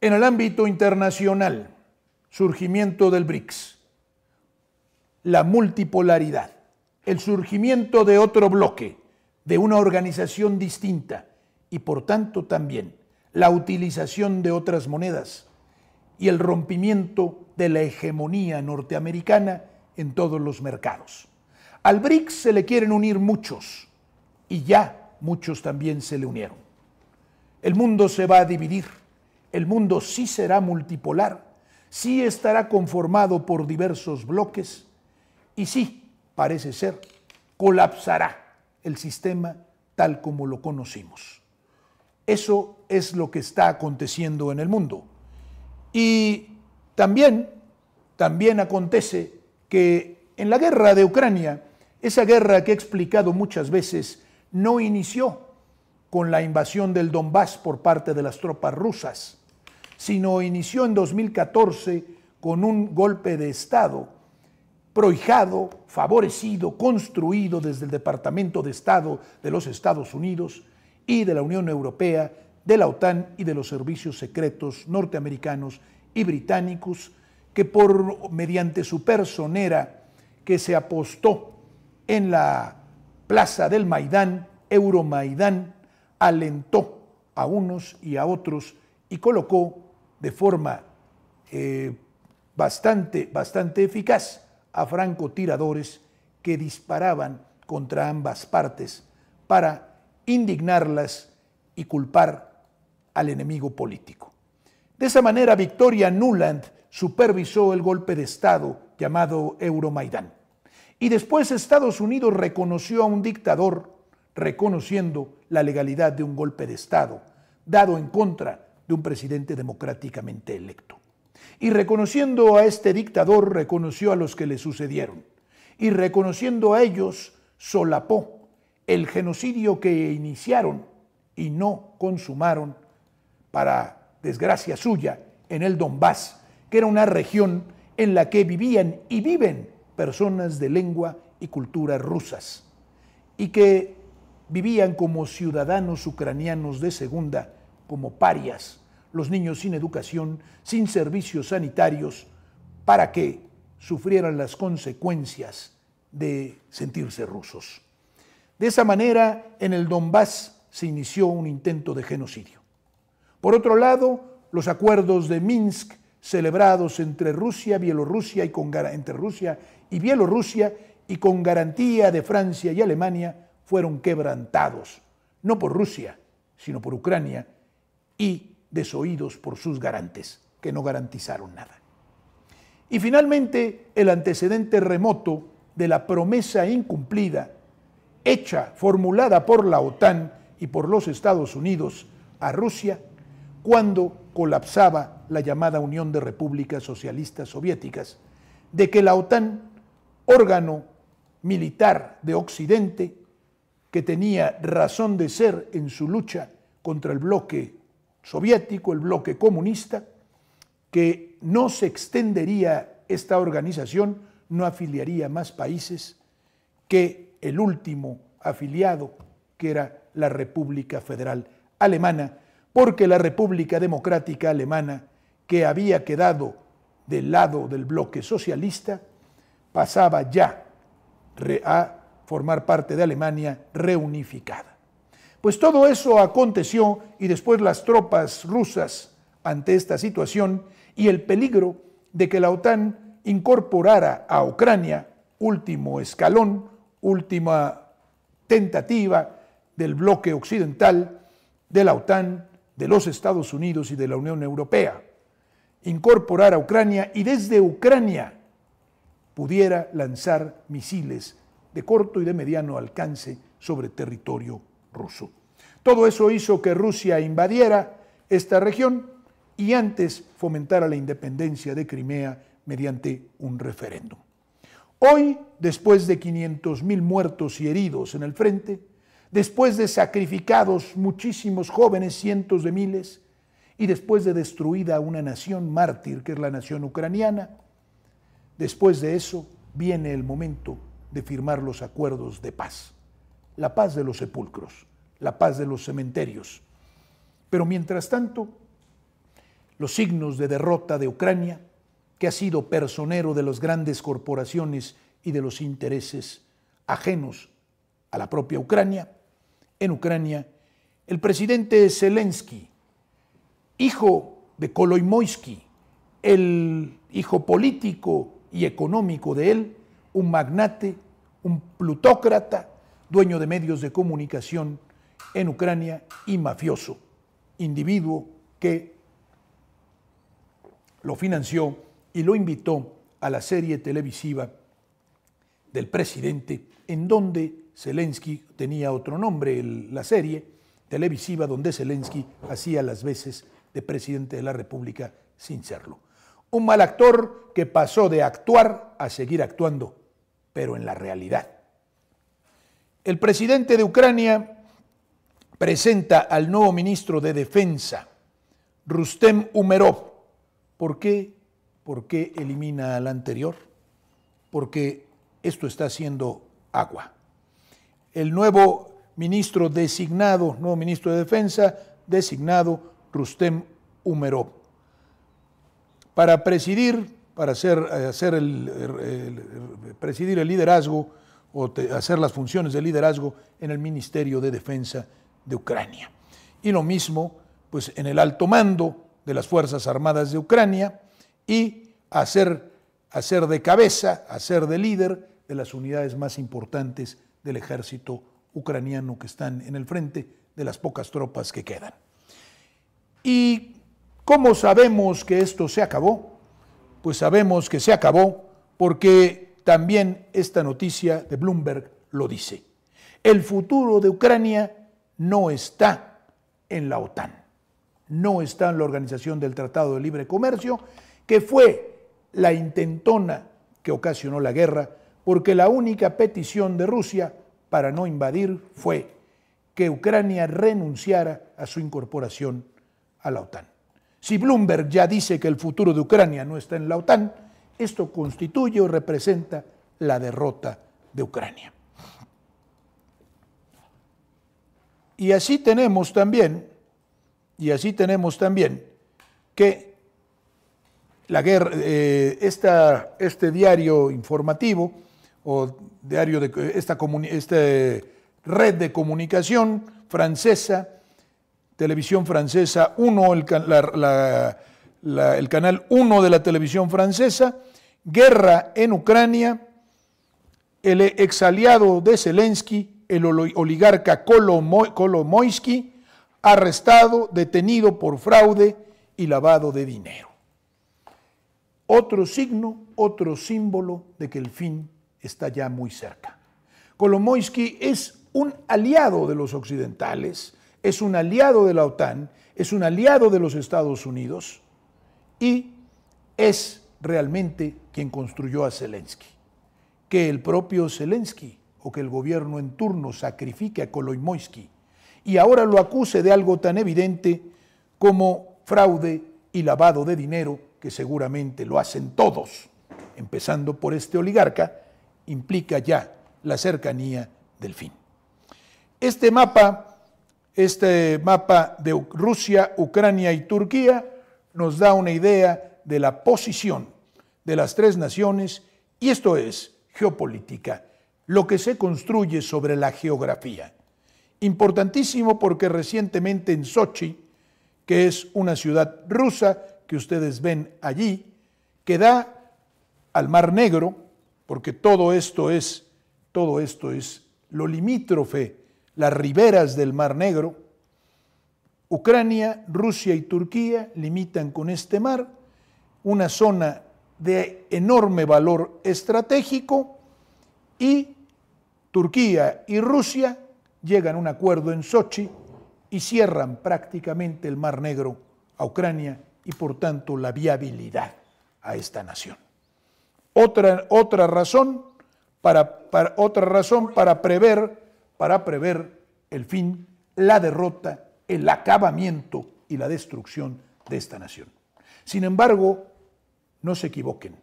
En el ámbito internacional, surgimiento del BRICS, la multipolaridad, el surgimiento de otro bloque, de una organización distinta y por tanto también la utilización de otras monedas y el rompimiento de la hegemonía norteamericana en todos los mercados. Al BRICS se le quieren unir muchos y ya muchos también se le unieron. El mundo se va a dividir, el mundo sí será multipolar, sí estará conformado por diversos bloques y sí, parece ser, colapsará el sistema tal como lo conocimos. Eso es lo que está aconteciendo en el mundo. Y también, también acontece que en la guerra de Ucrania, esa guerra que he explicado muchas veces, no inició con la invasión del Donbass por parte de las tropas rusas, sino inició en 2014 con un golpe de Estado prohijado, favorecido, construido desde el Departamento de Estado de los Estados Unidos y de la Unión Europea, de la OTAN y de los servicios secretos norteamericanos y británicos, que por mediante su personera que se apostó en la Plaza del Maidán, Euromaidán, alentó a unos y a otros y colocó de forma eh, bastante, bastante eficaz a francotiradores que disparaban contra ambas partes para indignarlas y culpar al enemigo político. De esa manera, Victoria Nuland supervisó el golpe de Estado llamado Euromaidán. Y después Estados Unidos reconoció a un dictador, reconociendo la legalidad de un golpe de Estado, dado en contra de un presidente democráticamente electo. Y reconociendo a este dictador, reconoció a los que le sucedieron. Y reconociendo a ellos, solapó el genocidio que iniciaron y no consumaron, para desgracia suya, en el Donbass, que era una región en la que vivían y viven personas de lengua y cultura rusas, y que vivían como ciudadanos ucranianos de segunda, como parias, los niños sin educación, sin servicios sanitarios, para que sufrieran las consecuencias de sentirse rusos. De esa manera, en el Donbass se inició un intento de genocidio. Por otro lado, los acuerdos de Minsk celebrados entre Rusia, Bielorrusia y con, entre Rusia y Bielorrusia y con garantía de Francia y Alemania fueron quebrantados, no por Rusia, sino por Ucrania y desoídos por sus garantes, que no garantizaron nada. Y finalmente, el antecedente remoto de la promesa incumplida, hecha, formulada por la OTAN y por los Estados Unidos a Rusia, cuando colapsaba la llamada Unión de Repúblicas Socialistas Soviéticas, de que la OTAN, órgano militar de Occidente, que tenía razón de ser en su lucha contra el bloque soviético, el bloque comunista, que no se extendería esta organización, no afiliaría más países que el último afiliado, que era la República Federal Alemana, porque la República Democrática Alemana que había quedado del lado del bloque socialista pasaba ya a formar parte de Alemania reunificada. Pues todo eso aconteció y después las tropas rusas ante esta situación y el peligro de que la OTAN incorporara a Ucrania, último escalón, última tentativa del bloque occidental, de la OTAN, de los Estados Unidos y de la Unión Europea incorporar a Ucrania y desde Ucrania pudiera lanzar misiles de corto y de mediano alcance sobre territorio ruso. Todo eso hizo que Rusia invadiera esta región y antes fomentara la independencia de Crimea mediante un referéndum. Hoy, después de 500.000 muertos y heridos en el frente, después de sacrificados muchísimos jóvenes, cientos de miles, y después de destruida una nación mártir, que es la nación ucraniana, después de eso viene el momento de firmar los acuerdos de paz, la paz de los sepulcros, la paz de los cementerios. Pero mientras tanto, los signos de derrota de Ucrania, que ha sido personero de las grandes corporaciones y de los intereses ajenos a la propia Ucrania, en Ucrania, el presidente Zelensky, hijo de Koloimoisky, el hijo político y económico de él, un magnate, un plutócrata, dueño de medios de comunicación en Ucrania y mafioso, individuo que lo financió y lo invitó a la serie televisiva del presidente, en donde Zelensky tenía otro nombre, la serie televisiva donde Zelensky hacía las veces presidente de la República sin serlo. Un mal actor que pasó de actuar a seguir actuando, pero en la realidad. El presidente de Ucrania presenta al nuevo ministro de Defensa, Rustem Umerov. ¿Por qué? ¿Por qué elimina al anterior? Porque esto está haciendo agua. El nuevo ministro designado, nuevo ministro de Defensa, designado Rustem Umerov. Para presidir, para eh, el, presidir el liderazgo o hacer las funciones de liderazgo en el Ministerio de Defensa de Ucrania. Y lo mismo, pues en el alto mando de las Fuerzas Armadas de Ucrania y hacer, hacer de cabeza, hacer de líder de las unidades más importantes del ejército ucraniano que están en el frente de las pocas tropas que quedan. ¿Y cómo sabemos que esto se acabó? Pues sabemos que se acabó porque también esta noticia de Bloomberg lo dice. El futuro de Ucrania no está en la OTAN, no está en la Organización del Tratado de Libre Comercio, que fue la intentona que ocasionó la guerra, porque la única petición de Rusia para no invadir fue que Ucrania renunciara a su incorporación la OTAN. Si Bloomberg ya dice que el futuro de Ucrania no está en la OTAN, esto constituye o representa la derrota de Ucrania. Y así tenemos también, y así tenemos también que la guerra, eh, este diario informativo o diario de esta este red de comunicación francesa televisión francesa 1, el, canal 1 de la televisión francesa, guerra en Ucrania, el exaliado de Zelensky, el oligarca Kolomoisky, arrestado, detenido por fraude y lavado de dinero. Otro signo, otro símbolo de que el fin está ya muy cerca. Kolomoisky es un aliado de los occidentales, es un aliado de la OTAN, es un aliado de los Estados Unidos y es realmente quien construyó a Zelensky. Que el propio Zelensky o que el gobierno en turno sacrifique a Kolomoisky y ahora lo acuse de algo tan evidente como fraude y lavado de dinero, que seguramente lo hacen todos, empezando por este oligarca, implica ya la cercanía del fin. Este mapa este mapa de Rusia, Ucrania y Turquía nos da una idea de la posición de las tres naciones y esto es geopolítica, lo que se construye sobre la geografía. Importantísimo porque recientemente en Sochi, que es una ciudad rusa que ustedes ven allí, que da al Mar Negro, porque todo esto es, todo esto es lo limítrofe las riberas del Mar Negro. Ucrania, Rusia y Turquía limitan con este mar una zona de enorme valor estratégico y Turquía y Rusia llegan a un acuerdo en Sochi y cierran prácticamente el Mar Negro a Ucrania y por tanto la viabilidad a esta nación. Otra, otra, razón para, para, otra razón para prever para prever el fin, la derrota, el acabamiento y la destrucción de esta nación. Sin embargo, no se equivoquen.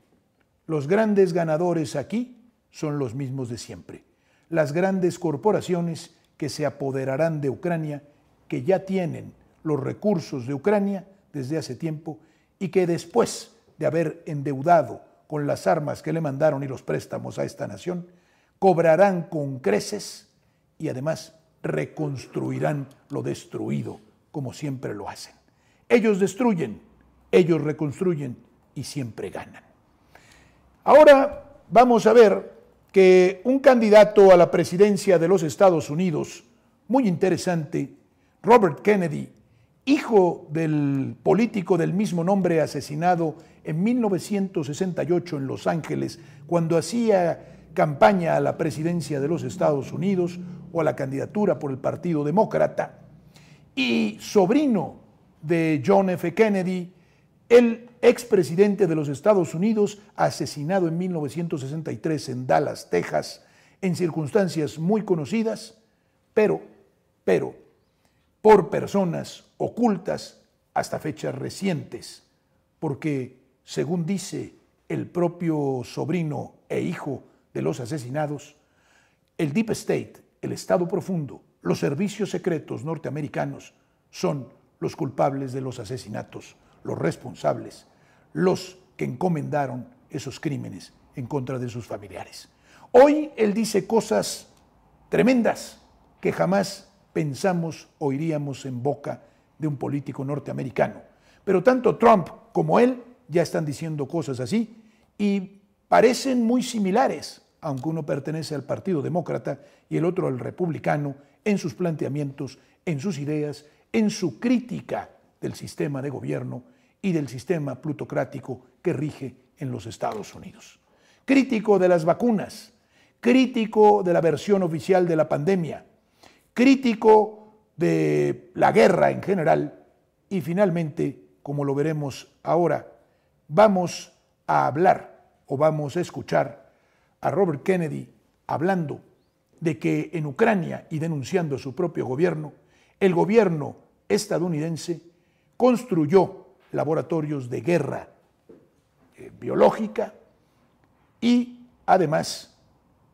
Los grandes ganadores aquí son los mismos de siempre. Las grandes corporaciones que se apoderarán de Ucrania, que ya tienen los recursos de Ucrania desde hace tiempo y que después de haber endeudado con las armas que le mandaron y los préstamos a esta nación, cobrarán con creces y además reconstruirán lo destruido, como siempre lo hacen. Ellos destruyen, ellos reconstruyen y siempre ganan. Ahora vamos a ver que un candidato a la presidencia de los Estados Unidos, muy interesante, Robert Kennedy, hijo del político del mismo nombre asesinado en 1968 en Los Ángeles, cuando hacía campaña a la presidencia de los Estados Unidos, a la candidatura por el Partido Demócrata, y sobrino de John F. Kennedy, el expresidente de los Estados Unidos, asesinado en 1963 en Dallas, Texas, en circunstancias muy conocidas, pero, pero, por personas ocultas hasta fechas recientes, porque, según dice el propio sobrino e hijo de los asesinados, el Deep State el Estado profundo, los servicios secretos norteamericanos son los culpables de los asesinatos, los responsables, los que encomendaron esos crímenes en contra de sus familiares. Hoy él dice cosas tremendas que jamás pensamos oiríamos en boca de un político norteamericano. Pero tanto Trump como él ya están diciendo cosas así y parecen muy similares aunque uno pertenece al Partido Demócrata y el otro al Republicano, en sus planteamientos, en sus ideas, en su crítica del sistema de gobierno y del sistema plutocrático que rige en los Estados Unidos. Crítico de las vacunas, crítico de la versión oficial de la pandemia, crítico de la guerra en general y finalmente, como lo veremos ahora, vamos a hablar o vamos a escuchar a Robert Kennedy hablando de que en Ucrania y denunciando su propio gobierno, el gobierno estadounidense construyó laboratorios de guerra eh, biológica y además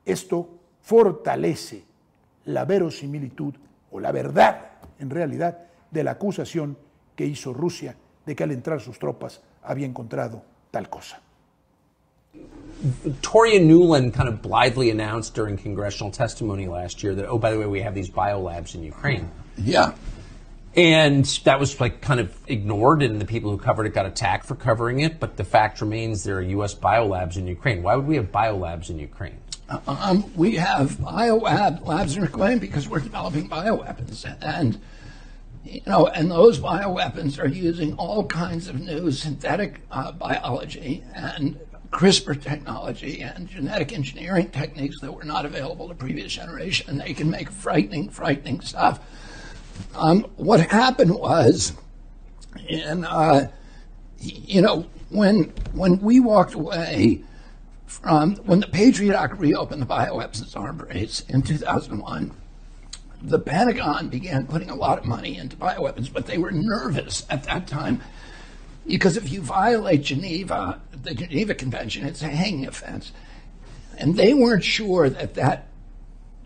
esto fortalece la verosimilitud o la verdad en realidad de la acusación que hizo Rusia de que al entrar sus tropas había encontrado tal cosa. Toria Newland kind of blithely announced during congressional testimony last year that, oh, by the way, we have these biolabs in Ukraine. Yeah. And that was like kind of ignored, and the people who covered it got attacked for covering it. But the fact remains there are U.S. biolabs in Ukraine. Why would we have biolabs in Ukraine? Um, we have labs in Ukraine because we're developing bioweapons. And, you know, and those bioweapons are using all kinds of new synthetic uh, biology. And CRISPR technology and genetic engineering techniques that were not available to previous generation, and they can make frightening, frightening stuff. Um, what happened was, in uh, you know, when when we walked away from when the Patriot Act reopened the bioweapons arms race in 2001, the Pentagon began putting a lot of money into bioweapons, but they were nervous at that time because if you violate Geneva, the Geneva Convention, it's a hanging offense. And they weren't sure that that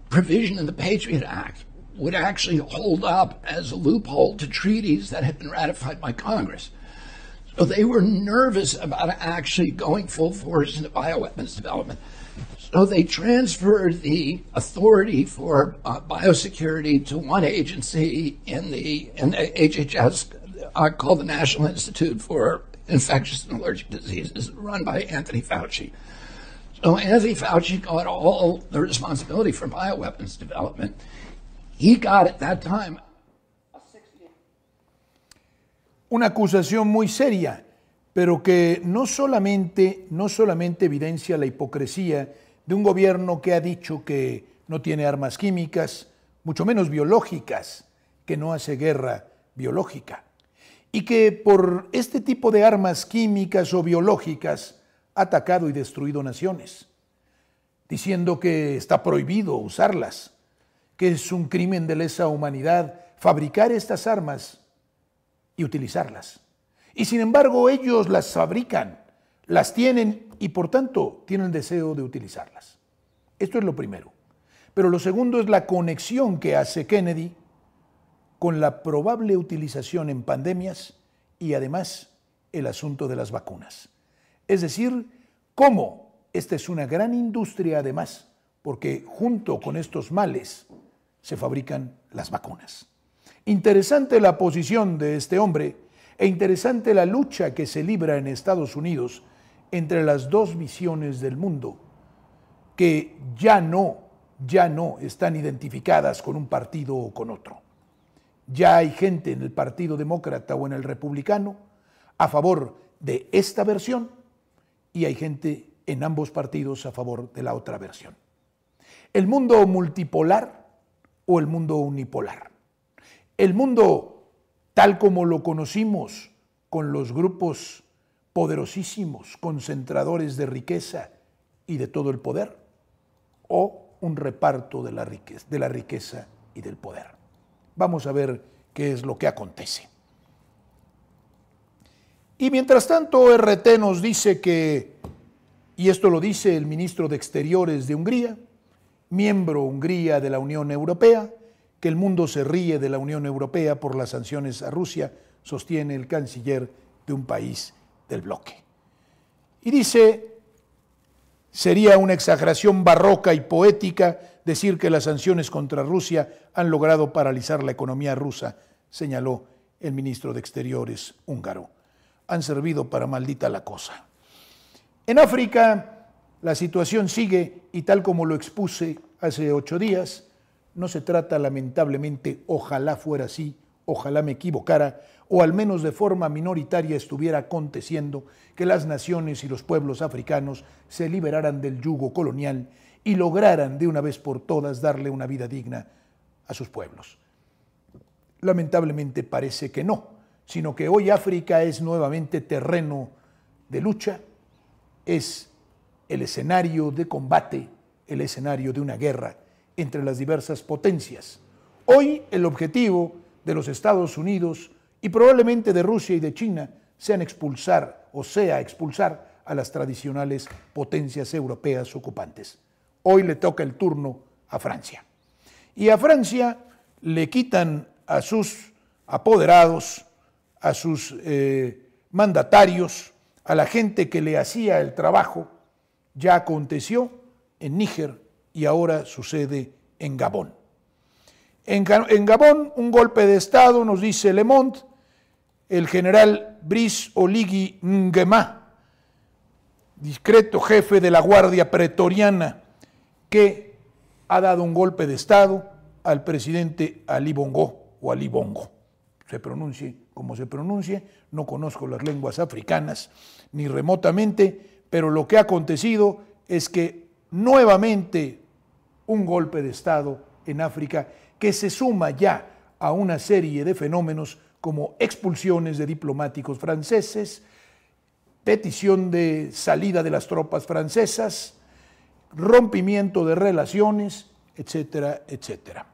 provision in the Patriot Act would actually hold up as a loophole to treaties that had been ratified by Congress. So they were nervous about actually going full force into bioweapons development. So they transferred the authority for uh, biosecurity to one agency in the in the HHS uh, call the National Institute for Infectious and Allergic Diseases, run by Anthony Fauci. So Anthony Fauci got all the responsibility for bioweapons development. He got at that time. Una acusación muy seria, pero que no solamente, no solamente evidencia la hipocresía de un gobierno que ha dicho que no tiene armas químicas, mucho menos biológicas, que no hace guerra biológica y que por este tipo de armas químicas o biológicas ha atacado y destruido naciones, diciendo que está prohibido usarlas, que es un crimen de lesa humanidad fabricar estas armas y utilizarlas. Y sin embargo ellos las fabrican, las tienen y por tanto tienen deseo de utilizarlas. Esto es lo primero. Pero lo segundo es la conexión que hace Kennedy con la probable utilización en pandemias y además el asunto de las vacunas. Es decir, cómo esta es una gran industria además, porque junto con estos males se fabrican las vacunas. Interesante la posición de este hombre e interesante la lucha que se libra en Estados Unidos entre las dos visiones del mundo, que ya no, ya no están identificadas con un partido o con otro. Ya hay gente en el Partido Demócrata o en el Republicano a favor de esta versión y hay gente en ambos partidos a favor de la otra versión. El mundo multipolar o el mundo unipolar. El mundo tal como lo conocimos con los grupos poderosísimos, concentradores de riqueza y de todo el poder, o un reparto de la riqueza, de la riqueza y del poder. Vamos a ver qué es lo que acontece. Y mientras tanto, RT nos dice que, y esto lo dice el ministro de Exteriores de Hungría, miembro Hungría de la Unión Europea, que el mundo se ríe de la Unión Europea por las sanciones a Rusia, sostiene el canciller de un país del bloque. Y dice, Sería una exageración barroca y poética decir que las sanciones contra Rusia han logrado paralizar la economía rusa, señaló el ministro de Exteriores húngaro. Han servido para maldita la cosa. En África, la situación sigue y tal como lo expuse hace ocho días, no se trata lamentablemente, ojalá fuera así, ojalá me equivocara, o al menos de forma minoritaria estuviera aconteciendo que las naciones y los pueblos africanos se liberaran del yugo colonial y lograran de una vez por todas darle una vida digna a sus pueblos. Lamentablemente parece que no, sino que hoy África es nuevamente terreno de lucha, es el escenario de combate, el escenario de una guerra entre las diversas potencias. Hoy el objetivo de los Estados Unidos y probablemente de Rusia y de China sean expulsar o sea expulsar a las tradicionales potencias europeas ocupantes. Hoy le toca el turno a Francia. Y a Francia le quitan a sus apoderados, a sus eh, mandatarios, a la gente que le hacía el trabajo, ya aconteció en Níger y ahora sucede en Gabón. En, Gabón, un golpe de Estado, nos dice Le el general Brice Oligui Nguema, discreto jefe de la Guardia Pretoriana, que ha dado un golpe de Estado al presidente Ali Bongo o Ali Bongo. Se pronuncie como se pronuncie, no conozco las lenguas africanas ni remotamente, pero lo que ha acontecido es que nuevamente un golpe de Estado en África que se suma ya a una serie de fenómenos como expulsiones de diplomáticos franceses, petición de salida de las tropas francesas, rompimiento de relaciones, etcétera, etcétera.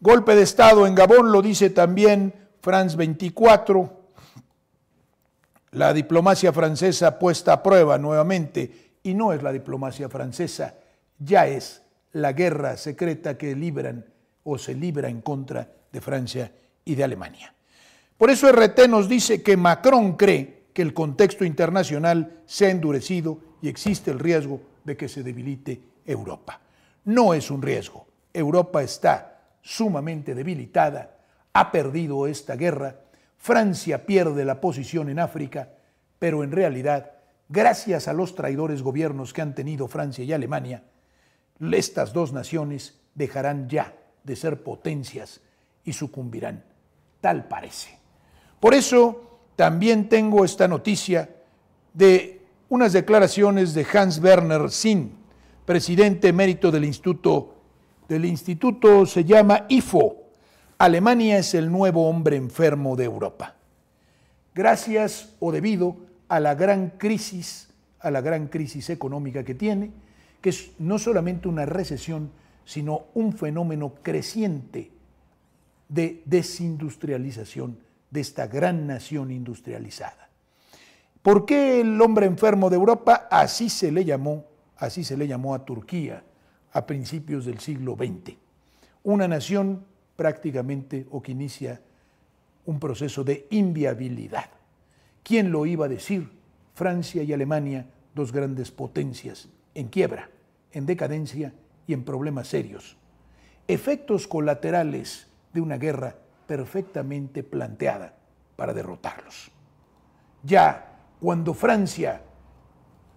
Golpe de Estado en Gabón lo dice también France 24. La diplomacia francesa puesta a prueba nuevamente, y no es la diplomacia francesa, ya es la guerra secreta que libran o se libra en contra de Francia y de Alemania. Por eso RT nos dice que Macron cree que el contexto internacional se ha endurecido y existe el riesgo de que se debilite Europa. No es un riesgo. Europa está sumamente debilitada, ha perdido esta guerra, Francia pierde la posición en África, pero en realidad, gracias a los traidores gobiernos que han tenido Francia y Alemania, estas dos naciones dejarán ya de ser potencias y sucumbirán. Tal parece. Por eso también tengo esta noticia de unas declaraciones de Hans Werner Sinn, presidente emérito del instituto. Del instituto se llama IFO. Alemania es el nuevo hombre enfermo de Europa. Gracias o debido a la gran crisis, a la gran crisis económica que tiene, que es no solamente una recesión, sino un fenómeno creciente de desindustrialización de esta gran nación industrializada. ¿Por qué el hombre enfermo de Europa? Así se le llamó, así se le llamó a Turquía a principios del siglo XX. Una nación prácticamente o que inicia un proceso de inviabilidad. ¿Quién lo iba a decir? Francia y Alemania, dos grandes potencias en quiebra en decadencia y en problemas serios. Efectos colaterales de una guerra perfectamente planteada para derrotarlos. Ya cuando Francia,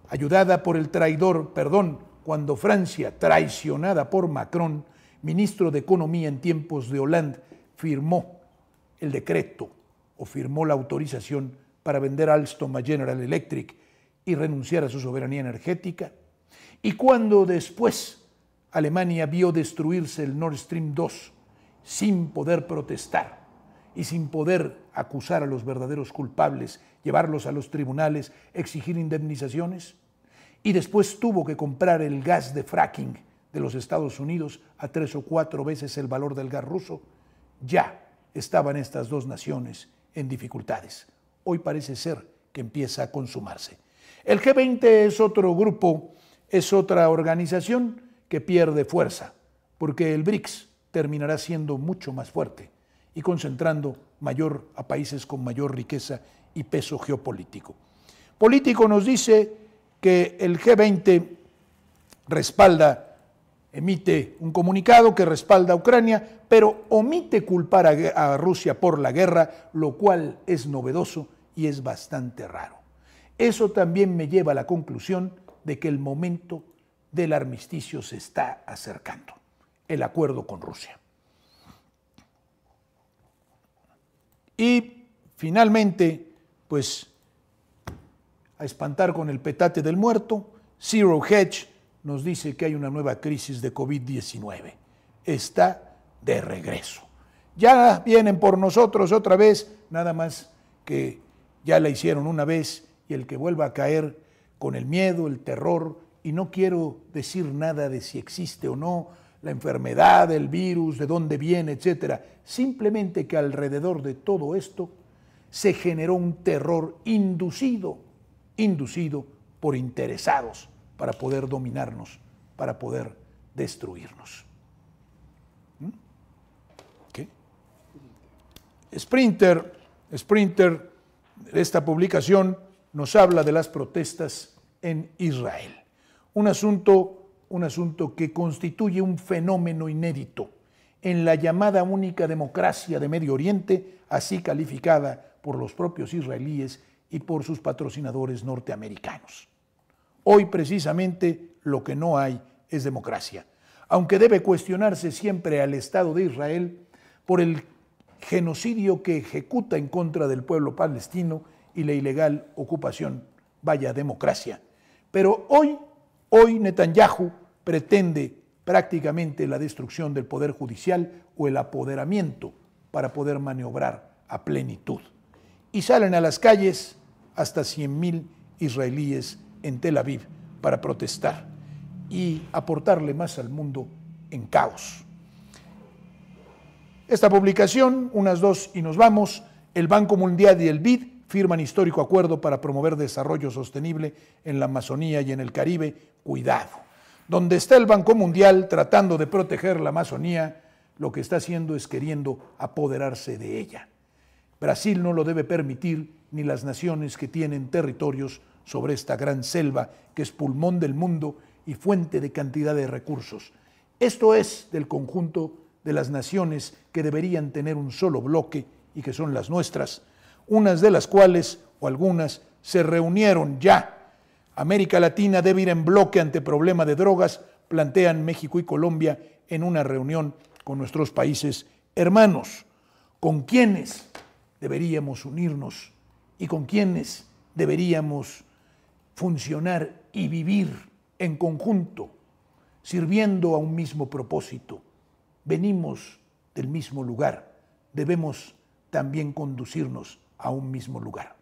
ayudada por el traidor, perdón, cuando Francia, traicionada por Macron, ministro de Economía en tiempos de Hollande, firmó el decreto o firmó la autorización para vender Alstom a General Electric y renunciar a su soberanía energética, y cuando después Alemania vio destruirse el Nord Stream 2 sin poder protestar y sin poder acusar a los verdaderos culpables, llevarlos a los tribunales, exigir indemnizaciones, y después tuvo que comprar el gas de fracking de los Estados Unidos a tres o cuatro veces el valor del gas ruso, ya estaban estas dos naciones en dificultades. Hoy parece ser que empieza a consumarse. El G20 es otro grupo es otra organización que pierde fuerza, porque el BRICS terminará siendo mucho más fuerte y concentrando mayor a países con mayor riqueza y peso geopolítico. Político nos dice que el G20 respalda, emite un comunicado que respalda a Ucrania, pero omite culpar a, a Rusia por la guerra, lo cual es novedoso y es bastante raro. Eso también me lleva a la conclusión de que el momento del armisticio se está acercando, el acuerdo con Rusia. Y finalmente, pues a espantar con el petate del muerto, Zero Hedge nos dice que hay una nueva crisis de COVID-19. Está de regreso. Ya vienen por nosotros otra vez, nada más que ya la hicieron una vez y el que vuelva a caer con el miedo, el terror, y no quiero decir nada de si existe o no la enfermedad, el virus, de dónde viene, etcétera. Simplemente que alrededor de todo esto se generó un terror inducido, inducido por interesados para poder dominarnos, para poder destruirnos. ¿Mm? ¿Qué? Sprinter, Sprinter, esta publicación nos habla de las protestas en Israel. Un asunto, un asunto que constituye un fenómeno inédito en la llamada única democracia de Medio Oriente, así calificada por los propios israelíes y por sus patrocinadores norteamericanos. Hoy precisamente lo que no hay es democracia, aunque debe cuestionarse siempre al Estado de Israel por el genocidio que ejecuta en contra del pueblo palestino y la ilegal ocupación. Vaya democracia. Pero hoy, hoy Netanyahu pretende prácticamente la destrucción del poder judicial o el apoderamiento para poder maniobrar a plenitud. Y salen a las calles hasta 100.000 israelíes en Tel Aviv para protestar y aportarle más al mundo en caos. Esta publicación, unas dos y nos vamos, el Banco Mundial y el BID firman histórico acuerdo para promover desarrollo sostenible en la Amazonía y en el Caribe. Cuidado. Donde está el Banco Mundial tratando de proteger la Amazonía, lo que está haciendo es queriendo apoderarse de ella. Brasil no lo debe permitir ni las naciones que tienen territorios sobre esta gran selva que es pulmón del mundo y fuente de cantidad de recursos. Esto es del conjunto de las naciones que deberían tener un solo bloque y que son las nuestras, unas de las cuales, o algunas, se reunieron ya. América Latina debe ir en bloque ante problema de drogas, plantean México y Colombia en una reunión con nuestros países hermanos. ¿Con quiénes deberíamos unirnos y con quiénes deberíamos funcionar y vivir en conjunto, sirviendo a un mismo propósito? Venimos del mismo lugar, debemos también conducirnos a un mismo lugar,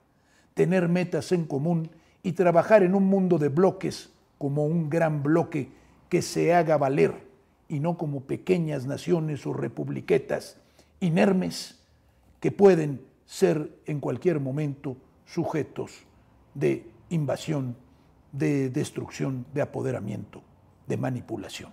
tener metas en común y trabajar en un mundo de bloques como un gran bloque que se haga valer y no como pequeñas naciones o republiquetas inermes que pueden ser en cualquier momento sujetos de invasión, de destrucción, de apoderamiento, de manipulación.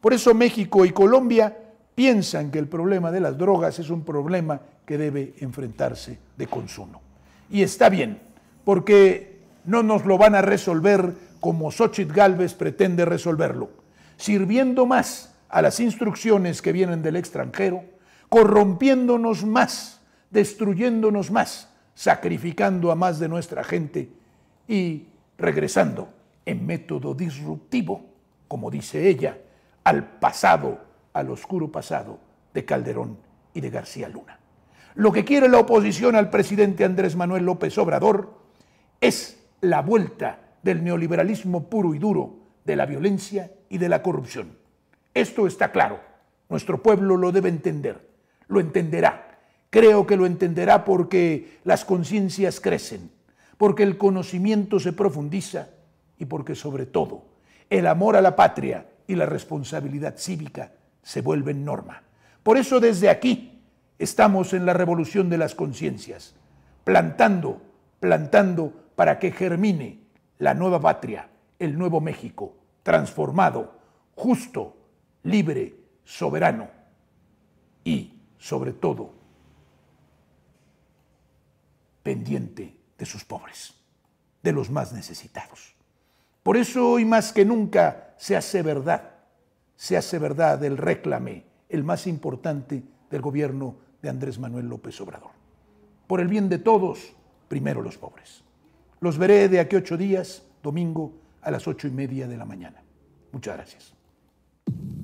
Por eso México y Colombia piensan que el problema de las drogas es un problema que debe enfrentarse de consumo. Y está bien, porque no nos lo van a resolver como Xochitl Galvez pretende resolverlo, sirviendo más a las instrucciones que vienen del extranjero, corrompiéndonos más, destruyéndonos más, sacrificando a más de nuestra gente y regresando en método disruptivo, como dice ella, al pasado, al oscuro pasado de Calderón y de García Luna. Lo que quiere la oposición al presidente Andrés Manuel López Obrador es la vuelta del neoliberalismo puro y duro, de la violencia y de la corrupción. Esto está claro. Nuestro pueblo lo debe entender. Lo entenderá. Creo que lo entenderá porque las conciencias crecen, porque el conocimiento se profundiza y porque sobre todo el amor a la patria y la responsabilidad cívica se vuelven norma. Por eso desde aquí Estamos en la revolución de las conciencias, plantando, plantando para que germine la nueva patria, el nuevo México, transformado, justo, libre, soberano y, sobre todo, pendiente de sus pobres, de los más necesitados. Por eso hoy más que nunca se hace verdad, se hace verdad el réclame, el más importante del gobierno de Andrés Manuel López Obrador. Por el bien de todos, primero los pobres. Los veré de aquí ocho días, domingo, a las ocho y media de la mañana. Muchas gracias.